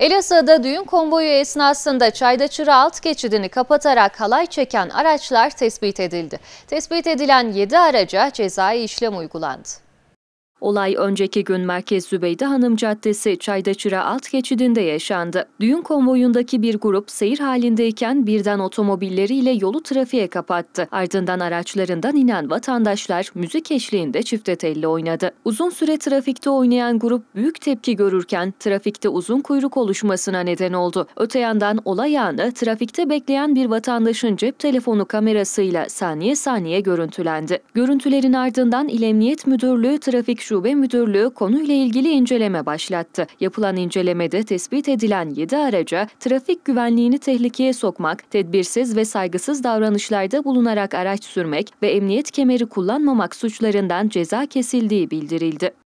Elazığ'da düğün konvoyu esnasında Çayda Çıra alt geçidini kapatarak halay çeken araçlar tespit edildi. Tespit edilen 7 araca cezai işlem uygulandı. Olay önceki gün Merkez Zübeyde Hanım Caddesi Çaydaçıra alt geçidinde yaşandı. Düğün konvoyundaki bir grup seyir halindeyken birden otomobilleriyle yolu trafiğe kapattı. Ardından araçlarından inen vatandaşlar müzik eşliğinde çifte telli oynadı. Uzun süre trafikte oynayan grup büyük tepki görürken trafikte uzun kuyruk oluşmasına neden oldu. Öte yandan olay anı trafikte bekleyen bir vatandaşın cep telefonu kamerasıyla saniye saniye görüntülendi. Görüntülerin ardından İl Emniyet Müdürlüğü Trafik Şube Şube Müdürlüğü konuyla ilgili inceleme başlattı. Yapılan incelemede tespit edilen 7 araca trafik güvenliğini tehlikeye sokmak, tedbirsiz ve saygısız davranışlarda bulunarak araç sürmek ve emniyet kemeri kullanmamak suçlarından ceza kesildiği bildirildi.